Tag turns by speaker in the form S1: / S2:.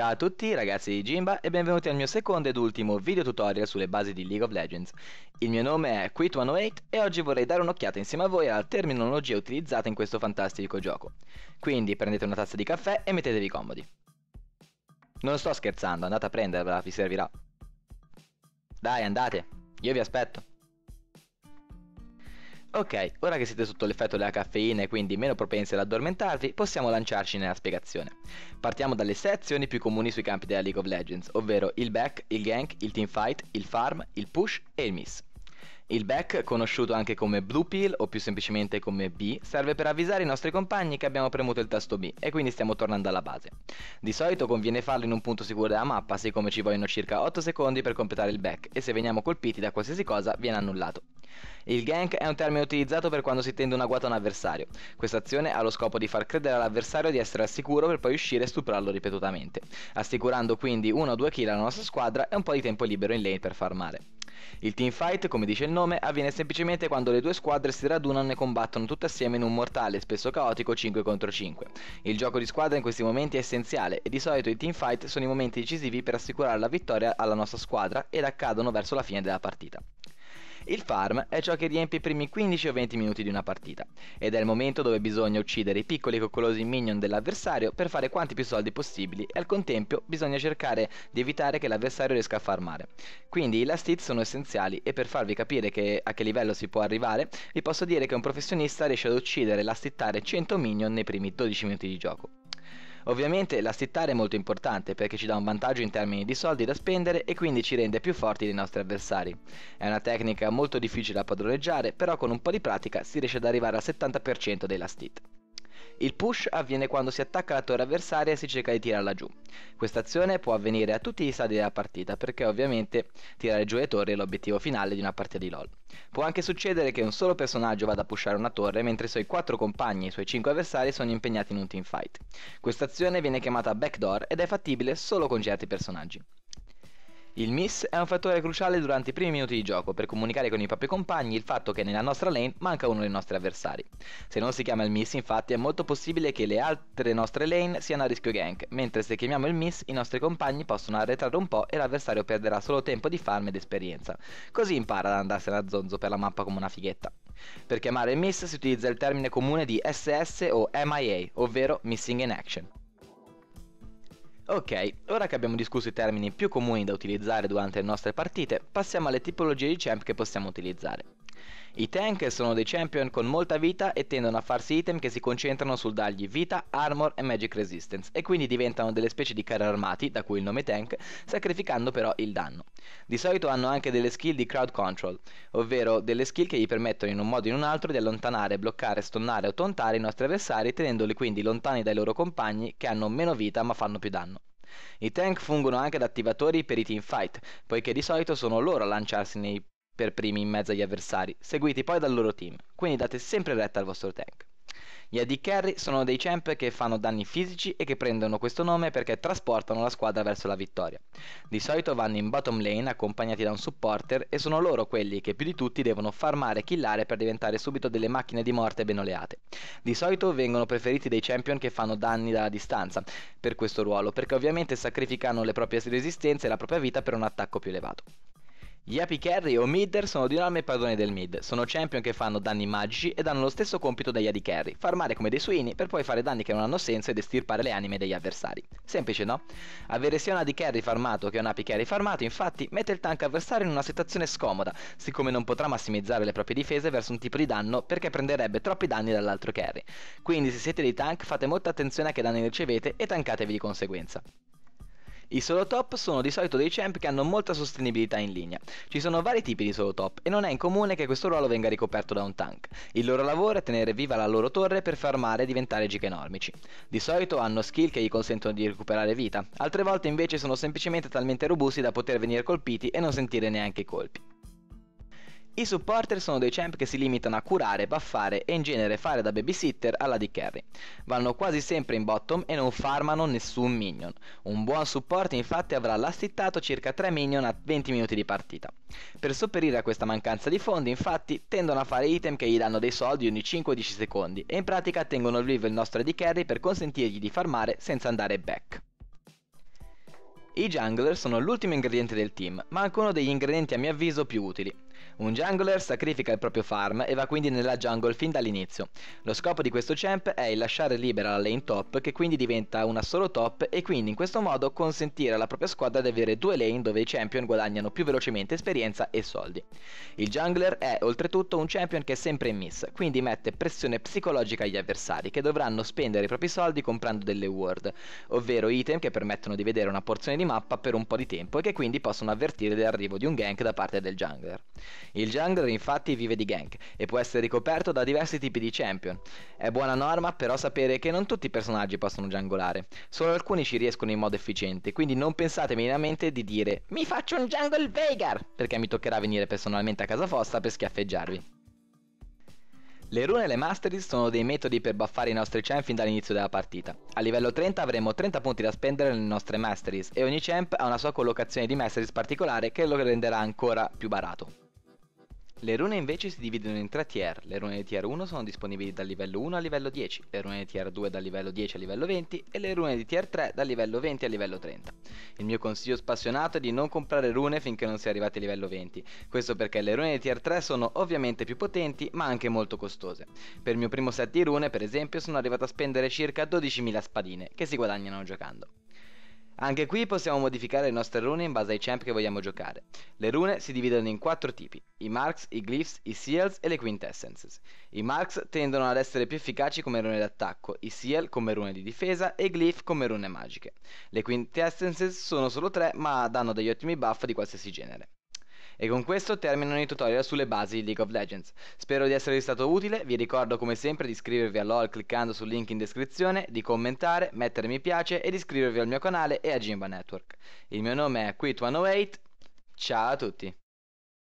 S1: Ciao a tutti ragazzi di Jimba e benvenuti al mio secondo ed ultimo video tutorial sulle basi di League of Legends. Il mio nome è Quit108 e oggi vorrei dare un'occhiata insieme a voi alla terminologia utilizzata in questo fantastico gioco. Quindi prendete una tazza di caffè e mettetevi comodi. Non sto scherzando, andate a prenderla, vi servirà. Dai andate, io vi aspetto. Ok, ora che siete sotto l'effetto della caffeina e quindi meno propensi ad addormentarvi, possiamo lanciarci nella spiegazione. Partiamo dalle sei azioni più comuni sui campi della League of Legends, ovvero il back, il gank, il teamfight, il farm, il push e il miss. Il back, conosciuto anche come blue pill o più semplicemente come B, serve per avvisare i nostri compagni che abbiamo premuto il tasto B e quindi stiamo tornando alla base. Di solito conviene farlo in un punto sicuro della mappa, siccome ci vogliono circa 8 secondi per completare il back e se veniamo colpiti da qualsiasi cosa viene annullato. Il gank è un termine utilizzato per quando si tende una guata a un avversario. Questa azione ha lo scopo di far credere all'avversario di essere al sicuro per poi uscire e stuprarlo ripetutamente, assicurando quindi 1 o 2 kill alla nostra squadra e un po' di tempo libero in lane per farmare. Il teamfight, come dice il nome, avviene semplicemente quando le due squadre si radunano e combattono tutte assieme in un mortale, spesso caotico, 5 contro 5. Il gioco di squadra in questi momenti è essenziale e di solito i teamfight sono i momenti decisivi per assicurare la vittoria alla nostra squadra ed accadono verso la fine della partita. Il farm è ciò che riempie i primi 15 o 20 minuti di una partita, ed è il momento dove bisogna uccidere i piccoli e coccolosi minion dell'avversario per fare quanti più soldi possibili e al contempo bisogna cercare di evitare che l'avversario riesca a farmare. Quindi i last hit sono essenziali e per farvi capire che a che livello si può arrivare, vi posso dire che un professionista riesce ad uccidere e lastittare 100 minion nei primi 12 minuti di gioco. Ovviamente la sittare è molto importante perché ci dà un vantaggio in termini di soldi da spendere e quindi ci rende più forti dei nostri avversari. È una tecnica molto difficile da padroneggiare, però con un po' di pratica si riesce ad arrivare al 70% della last il push avviene quando si attacca la torre avversaria e si cerca di tirarla giù. Questa azione può avvenire a tutti gli stadi della partita perché ovviamente tirare giù le torri è l'obiettivo finale di una partita di LoL. Può anche succedere che un solo personaggio vada a pushare una torre mentre i suoi 4 compagni e i suoi 5 avversari sono impegnati in un teamfight. Questa azione viene chiamata backdoor ed è fattibile solo con certi personaggi. Il miss è un fattore cruciale durante i primi minuti di gioco per comunicare con i propri compagni il fatto che nella nostra lane manca uno dei nostri avversari. Se non si chiama il miss infatti è molto possibile che le altre nostre lane siano a rischio gank, mentre se chiamiamo il miss i nostri compagni possono arretrare un po' e l'avversario perderà solo tempo di farm ed esperienza. Così impara ad andarsene a zonzo per la mappa come una fighetta. Per chiamare il miss si utilizza il termine comune di SS o MIA, ovvero Missing in Action. Ok, ora che abbiamo discusso i termini più comuni da utilizzare durante le nostre partite, passiamo alle tipologie di champ che possiamo utilizzare. I tank sono dei champion con molta vita e tendono a farsi item che si concentrano sul dargli vita, armor e magic resistance e quindi diventano delle specie di carri armati, da cui il nome tank, sacrificando però il danno. Di solito hanno anche delle skill di crowd control, ovvero delle skill che gli permettono in un modo o in un altro di allontanare, bloccare, stonnare o tontare i nostri avversari tenendoli quindi lontani dai loro compagni che hanno meno vita ma fanno più danno. I tank fungono anche da attivatori per i teamfight, poiché di solito sono loro a lanciarsi nei per primi in mezzo agli avversari, seguiti poi dal loro team, quindi date sempre retta al vostro tank. Gli AD Carry sono dei champ che fanno danni fisici e che prendono questo nome perché trasportano la squadra verso la vittoria. Di solito vanno in bottom lane accompagnati da un supporter e sono loro quelli che più di tutti devono farmare e killare per diventare subito delle macchine di morte ben oleate. Di solito vengono preferiti dei champion che fanno danni dalla distanza per questo ruolo perché ovviamente sacrificano le proprie resistenze e la propria vita per un attacco più elevato. Gli api carry o mid sono di norma i padroni del mid, sono champion che fanno danni magici ed hanno lo stesso compito degli AD carry, farmare come dei suini per poi fare danni che non hanno senso ed estirpare le anime degli avversari. Semplice no? Avere sia un AD carry farmato che un api carry farmato infatti mette il tank avversario in una situazione scomoda, siccome non potrà massimizzare le proprie difese verso un tipo di danno perché prenderebbe troppi danni dall'altro carry. Quindi se siete dei tank fate molta attenzione a che danni ricevete e tankatevi di conseguenza. I solo top sono di solito dei champ che hanno molta sostenibilità in linea. Ci sono vari tipi di solo top e non è incomune che questo ruolo venga ricoperto da un tank. Il loro lavoro è tenere viva la loro torre per farmare e diventare giganormici. Di solito hanno skill che gli consentono di recuperare vita, altre volte invece sono semplicemente talmente robusti da poter venire colpiti e non sentire neanche i colpi. I supporter sono dei champ che si limitano a curare, baffare e in genere fare da babysitter alla di carry. Vanno quasi sempre in bottom e non farmano nessun minion. Un buon supporto infatti avrà lastittato circa 3 minion a 20 minuti di partita. Per sopperire a questa mancanza di fondi infatti tendono a fare item che gli danno dei soldi ogni 5-10 secondi e in pratica tengono vivo il nostro di carry per consentirgli di farmare senza andare back. I jungler sono l'ultimo ingrediente del team, ma anche uno degli ingredienti a mio avviso più utili. Un jungler sacrifica il proprio farm e va quindi nella jungle fin dall'inizio. Lo scopo di questo champ è il lasciare libera la lane top che quindi diventa una solo top e quindi in questo modo consentire alla propria squadra di avere due lane dove i champion guadagnano più velocemente esperienza e soldi. Il jungler è oltretutto un champion che è sempre in miss, quindi mette pressione psicologica agli avversari che dovranno spendere i propri soldi comprando delle ward, ovvero item che permettono di vedere una porzione di mappa per un po' di tempo e che quindi possono avvertire dell'arrivo di un gank da parte del jungler. Il jungler infatti vive di gank e può essere ricoperto da diversi tipi di champion. È buona norma però sapere che non tutti i personaggi possono jungolare, solo alcuni ci riescono in modo efficiente, quindi non pensate minimamente di dire mi faccio un jungle Vegar perché mi toccherà venire personalmente a casa vostra per schiaffeggiarvi. Le rune e le masteries sono dei metodi per buffare i nostri champ fin dall'inizio della partita. A livello 30 avremo 30 punti da spendere nelle nostre masteries e ogni champ ha una sua collocazione di masteries particolare che lo renderà ancora più barato. Le rune invece si dividono in tre tier, le rune di tier 1 sono disponibili dal livello 1 al livello 10, le rune di tier 2 dal livello 10 al livello 20 e le rune di tier 3 dal livello 20 al livello 30. Il mio consiglio spassionato è di non comprare rune finché non si è arrivati al livello 20, questo perché le rune di tier 3 sono ovviamente più potenti ma anche molto costose. Per il mio primo set di rune per esempio sono arrivato a spendere circa 12.000 spadine che si guadagnano giocando. Anche qui possiamo modificare le nostre rune in base ai champ che vogliamo giocare. Le rune si dividono in quattro tipi, i marks, i glyphs, i seals e le quintessences. I marks tendono ad essere più efficaci come rune d'attacco, i seal come rune di difesa e i glyph come rune magiche. Le quintessences sono solo tre ma danno degli ottimi buff di qualsiasi genere. E con questo terminano i tutorial sulle basi di League of Legends. Spero di esservi stato utile, vi ricordo come sempre di iscrivervi all'OL cliccando sul link in descrizione, di commentare, mettere mi piace di iscrivervi al mio canale e a Jimba Network. Il mio nome è Quit108, ciao a tutti!